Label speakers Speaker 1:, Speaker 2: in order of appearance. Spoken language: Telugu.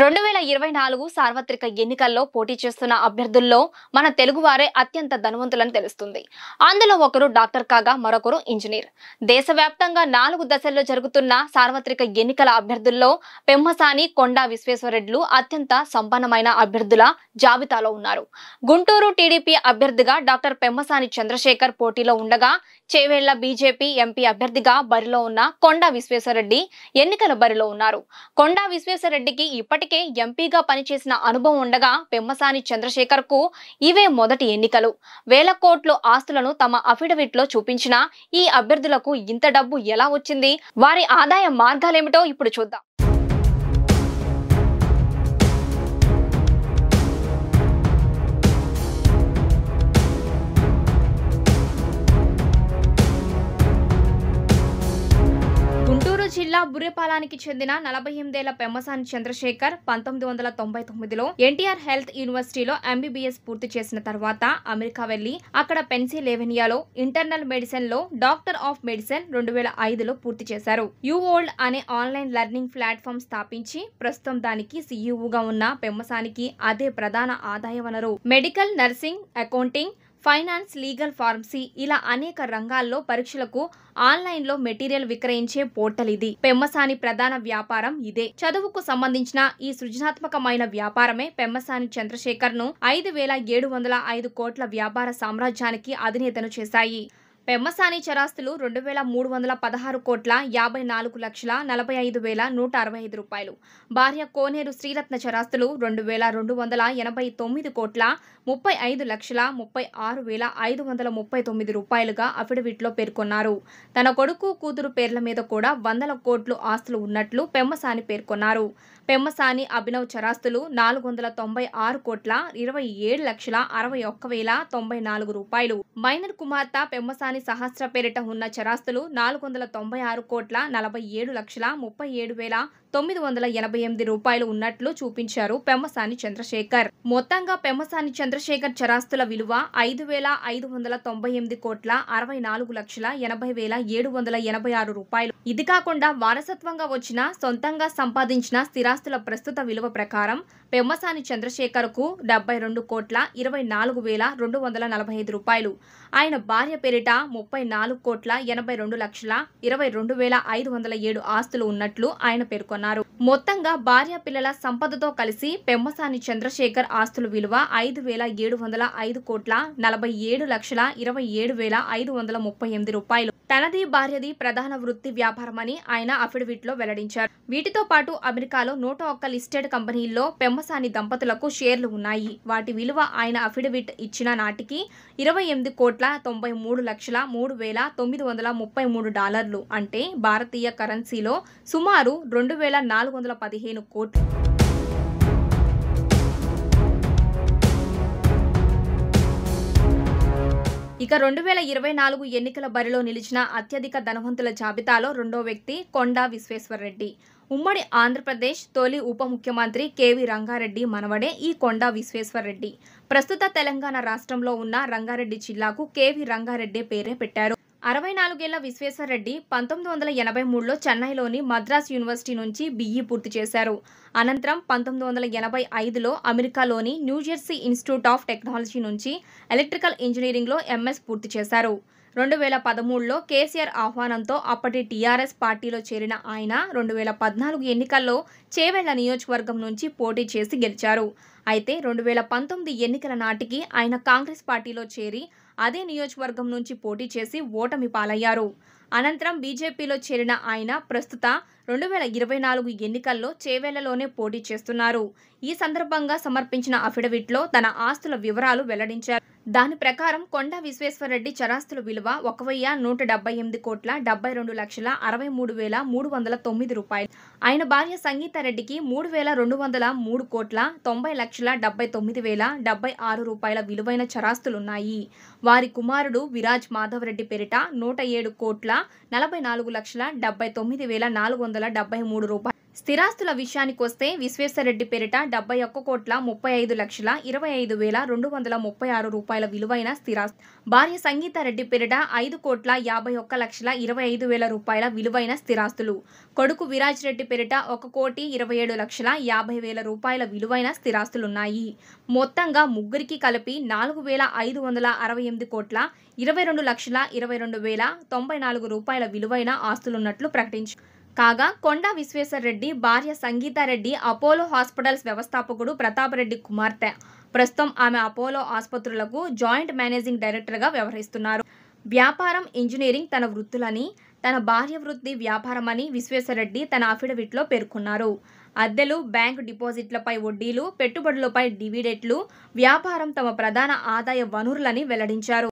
Speaker 1: రెండు వేల ఇరవై నాలుగు సార్వత్రిక ఎన్నికల్లో పోటీ చేస్తున్న అభ్యర్థుల్లో మన తెలుగువారే అత్యంత ధనవంతులని తెలుస్తుంది అందులో ఒకరు డాక్టర్ కాగా మరొకరు ఇంజనీర్ దేశవ్యాప్తంగా నాలుగు దశల్లో జరుగుతున్న సార్వత్రిక ఎన్నికల అభ్యర్థుల్లో పెమ్మసాని కొండా విశ్వేశ్వరరెడ్లు అత్యంత సంపన్నమైన అభ్యర్థుల జాబితాలో ఉన్నారు గుంటూరు టీడీపీ అభ్యర్థిగా డాక్టర్ పెమ్మసాని చంద్రశేఖర్ పోటీలో ఉండగా చేవేళ్ల బీజేపీ ఎంపీ అభ్యర్థిగా బరిలో ఉన్న కొండా విశ్వేశ్వరరెడ్డి ఎన్నికల బరిలో ఉన్నారు కొండా విశ్వేశ్వరరెడ్డికి ఇప్పటికీ ఇప్పటికే ఎంపీగా పనిచేసిన అనుభవం ఉండగా పెమ్మసాని చంద్రశేఖర్ కు ఇవే మొదటి ఎన్నికలు వేల కోట్లు ఆస్తులను తమ అఫిడవిట్ లో చూపించిన ఈ అభ్యర్థులకు ఇంత డబ్బు ఎలా వచ్చింది వారి ఆదాయ మార్గాలేమిటో ఇప్పుడు చూద్దాం జిల్లా బుర్రెపాలానికి చెందిన నలభై ఎనిమిదేళ్ల పెమ్మసాని చంద్రశేఖర్ పంతొమ్మిది వందల తొంభై తొమ్మిదిలో ఎన్టీఆర్ హెల్త్ యూనివర్సిటీలో ఎంబీబీఎస్ పూర్తి చేసిన తర్వాత అమెరికా వెళ్లి అక్కడ పెన్సిలేవెనియాలో ఇంటర్నల్ మెడిసిన్ లో డాక్టర్ ఆఫ్ మెడిసిన్ రెండు వేల ఐదులో పూర్తి చేశారు యూ ఓల్డ్ అనే ఆన్లైన్ లెర్నింగ్ ప్లాట్ఫామ్ స్థాపించి ప్రస్తుతం దానికి సీఈఓగా ఉన్న పెమ్మసానికి అదే ప్రధాన ఆదాయ వనరు medical nursing accounting finance legal pharmacy ఇలా అనేక రంగాల్లో పరీక్షలకు ఆన్లైన్లో మెటీరియల్ విక్రయించే పోర్టల్ ఇది పెమ్మసాని ప్రధాన వ్యాపారం ఇదే చదువుకు సంబంధించిన ఈ సృజనాత్మకమైన వ్యాపారమే పెమ్మసాని చంద్రశేఖర్ను ఐదు వేల ఏడు వందల ఐదు కోట్ల వ్యాపార సామ్రాజ్యానికి అధినేతను చేశాయి పెమ్మసాని చరాస్తులు రెండు వేల మూడు వందల పదహారు కోట్ల యాభై నాలుగు లక్షల నలభై ఐదు వేల నూట అరవై ఐదు రూపాయలు భార్య కోనేరు శ్రీరత్న చరాస్తులు రెండు వేల రెండు వందల ఎనభై తొమ్మిది కోట్ల ముప్పై ఐదు లక్షల ముప్పై ఆరు వేల ఐదు వందల ముప్పై తొమ్మిది రూపాయలుగా అఫిడవిట్లో పేర్కొన్నారు తన కొడుకు కూతురు పేర్ల మీద కూడా వందల కోట్లు ఆస్తులు ఉన్నట్లు పెమ్మసాని పేర్కొన్నారు పెమ్మసాని అభినవ్ చరాస్తులు నాలుగు వందల తొంభై ఆరు కోట్ల ఇరవై ఏడు లక్షల అరవై ఒక్క వేల తొంభై నాలుగు రూపాయలు మైనర్ కుమార్తె పెమ్మసాని సహస్ర పేరిట ఉన్న చరాస్తులు నాలుగు వందల తొంభై ఆరు కోట్ల నలభై ఏడు లక్షల ముప్పై ఏడు వేల తొమ్మిది వందల ఎనభై ఎనిమిది రూపాయలు ఉన్నట్లు చూపించారు పెమ్మసాని చంద్రశేఖర్ మొత్తంగా పెమ్మసాని చంద్రశేఖర్ చరాస్తుల విలువ ఐదు వేల ఐదు వందల తొంభై ఎనిమిది కోట్ల అరవై నాలుగు లక్షల ఎనభై వేల ఏడు వందల ఎనభై ఆరు రూపాయలు ఇది కాకుండా వారసత్వంగా వచ్చిన సొంతంగా సంపాదించిన స్థిరాస్తుల ప్రస్తుత విలువ ప్రకారం పెమ్మసాని చంద్రశేఖర్కు డెబ్బై రెండు కోట్ల ఇరవై నాలుగు వేల రెండు వందల నలభై ఐదు రూపాయలు ఆయన భార్య పేరిట ముప్పై నాలుగు కోట్ల ఎనభై రెండు లక్షల ఇరవై రెండు వేల ఐదు వందల ఏడు ఆస్తులు ఉన్నట్లు ఆయన పేర్కొన్నారు అన్నారు మొత్తంగా భార్య పిల్లల సంపదతో కలిసి పెమ్మసాని చంద్రశేఖర్ ఆస్తుల విలువ ఐదు వేల ఏడు వందల ఐదు కోట్ల నలభై ఏడు లక్షల ఇరవై ఏడు వేల ఐదు వందల ముప్పై ఎనిమిది రూపాయలు తనది భార్యది ప్రధాన వృత్తి వ్యాపారమని ఆయన అఫిడవిట్లో వెల్లడించారు వీటితో పాటు అమెరికాలో నూట ఒక్క లిస్టెడ్ కంపెనీల్లో పెమ్మసాని దంపతులకు షేర్లు ఉన్నాయి వాటి విలువ ఆయన అఫిడవిట్ ఇచ్చిన నాటికి ఇరవై ఎనిమిది కోట్ల తొంభై మూడు లక్షల మూడు వేల తొమ్మిది వందల ముప్పై మూడు డాలర్లు అంటే భారతీయ కరెన్సీలో సుమారు రెండు వేల నాలుగు వందల పదిహేను కోట్లు ఇక రెండు వేల ఇరవై నాలుగు ఎన్నికల బరిలో నిలిచిన అత్యధిక ధనవంతుల జాబితాలో రెండో వ్యక్తి కొండా విశ్వేశ్వరరెడ్డి ఉమ్మడి ఆంధ్రప్రదేశ్ తొలి ఉప ముఖ్యమంత్రి కేవీ రంగారెడ్డి మనవడే ఈ కొండా విశ్వేశ్వరరెడ్డి ప్రస్తుత తెలంగాణ రాష్ట్రంలో ఉన్న రంగారెడ్డి జిల్లాకు కేవీ రంగారెడ్డి పేరే పెట్టారు అరవై నాలుగేళ్ల విశ్వేశ్వరరెడ్డి పంతొమ్మిది వందల ఎనభై మూడులో చెన్నైలోని మద్రాస్ యూనివర్సిటీ నుంచి బిఈ పూర్తి చేశారు అనంతరం పంతొమ్మిది వందల ఎనభై ఐదులో అమెరికాలోని న్యూజెర్సీ ఇన్స్టిట్యూట్ ఆఫ్ టెక్నాలజీ నుంచి ఎలక్ట్రికల్ ఇంజనీరింగ్లో ఎంఎస్ పూర్తి చేశారు రెండు వేల పదమూడులో కేసీఆర్ ఆహ్వానంతో అప్పటి టీఆర్ఎస్ పార్టీలో చేరిన ఆయన రెండు వేల పద్నాలుగు ఎన్నికల్లో చేవెళ్ల నియోజకవర్గం నుంచి పోటీ చేసి గెలిచారు అయితే రెండు వేల పంతొమ్మిది ఎన్నికల నాటికి ఆయన కాంగ్రెస్ పార్టీలో చేరి అదే నియోజకవర్గం నుంచి పోటీ చేసి ఓటమి పాలయ్యారు అనంతరం బీజేపీలో చేరిన ఆయన ప్రస్తుత రెండు వేల ఇరవై నాలుగు ఎన్నికల్లో చేవేళ్లలోనే పోటీ చేస్తున్నారు ఈ సందర్భంగా సమర్పించిన అఫిడవిట్లో తన ఆస్తుల వివరాలు వెల్లడించారు దాని ప్రకారం కొండ విశ్వేశ్వరరెడ్డి చరాస్తుల విలువ ఒక వెయ్యి నూట డెబ్బై ఎనిమిది కోట్ల డెబ్బై రెండు లక్షల అరవై మూడు వేల మూడు వందల తొమ్మిది రూపాయలు ఆయన భార్య సంగీతారెడ్డికి మూడు వేల రెండు వందల మూడు కోట్ల తొంభై లక్షల డెబ్బై తొమ్మిది వేల డెబ్బై ఆరు రూపాయల విలువైన చరాస్తులున్నాయి వారి కుమారుడు విరాజ్ మాధవరెడ్డి పేరిట నూట ఏడు కోట్ల నలభై నాలుగు లక్షల డెబ్బై తొమ్మిది వేల నాలుగు వందల డెబ్బై మూడు రూపాయలు స్థిరాస్తుల విషయానికొస్తే విశ్వేశ్వరరెడ్డి పేరిట డెబ్బై ఒక్క కోట్ల ముప్పై ఐదు లక్షల ఇరవై ఐదు వేల రెండు వందల ముప్పై ఆరు రూపాయల విలువైన స్థిరాస్తి భార్య సంగీతారెడ్డి పేరిట ఐదు కోట్ల యాభై ఒక్క లక్షల ఇరవై ఐదు వేల రూపాయల విలువైన స్థిరాస్తులు కొడుకు విరాజ్ రెడ్డి పేరిట ఒక కోటి ఇరవై ఏడు లక్షల యాభై వేల రూపాయల విలువైన స్థిరాస్తులున్నాయి మొత్తంగా ముగ్గురికి కలిపి నాలుగు వేల ఐదు వందల అరవై ఎనిమిది కోట్ల ఇరవై రెండు లక్షల ఇరవై రెండు వేల తొంభై నాలుగు రూపాయల విలువైన ఆస్తులున్నట్లు ప్రకటించారు కాగా కొండ విశ్వేశ్వరరెడ్డి భార్య సంగీతారెడ్డి అపోలో హాస్పిటల్స్ వ్యవస్థాపకుడు ప్రతాప్ రెడ్డి కుమార్తె ప్రస్తుతం ఆమె అపోలో ఆసుపత్రులకు జాయింట్ మేనేజింగ్ డైరెక్టర్గా వ్యవహరిస్తున్నారు వ్యాపారం ఇంజనీరింగ్ తన వృత్తులని తన భార్య వృత్తి వ్యాపారమని విశ్వేశ్వరరెడ్డి తన అఫిడవిట్లో పేర్కొన్నారు అద్దెలు బ్యాంక్ డిపాజిట్లపై వడ్డీలు పెట్టుబడులపై డివిడెట్లు వ్యాపారం తమ ప్రధాన ఆదాయ వనరులని వెల్లడించారు